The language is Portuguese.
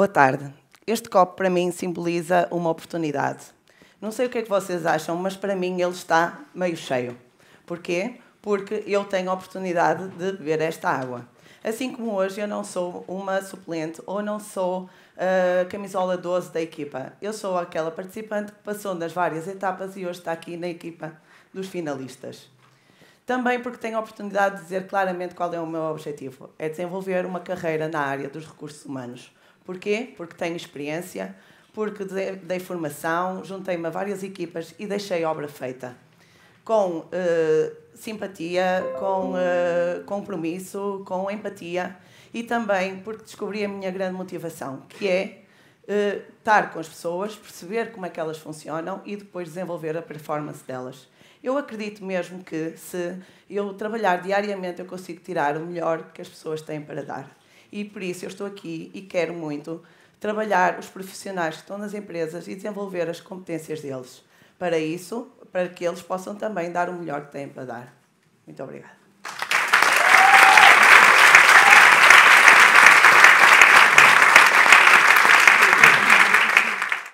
Boa tarde. Este copo para mim simboliza uma oportunidade. Não sei o que é que vocês acham, mas para mim ele está meio cheio. Porquê? Porque eu tenho a oportunidade de beber esta água. Assim como hoje eu não sou uma suplente ou não sou uh, camisola 12 da equipa. Eu sou aquela participante que passou nas várias etapas e hoje está aqui na equipa dos finalistas. Também porque tenho a oportunidade de dizer claramente qual é o meu objetivo: é desenvolver uma carreira na área dos recursos humanos, Porquê? Porque tenho experiência, porque dei formação, juntei-me a várias equipas e deixei obra feita. Com eh, simpatia, com eh, compromisso, com empatia e também porque descobri a minha grande motivação, que é eh, estar com as pessoas, perceber como é que elas funcionam e depois desenvolver a performance delas. Eu acredito mesmo que se eu trabalhar diariamente eu consigo tirar o melhor que as pessoas têm para dar e por isso eu estou aqui e quero muito trabalhar os profissionais que estão nas empresas e desenvolver as competências deles. Para isso, para que eles possam também dar o melhor que têm para dar. Muito obrigada.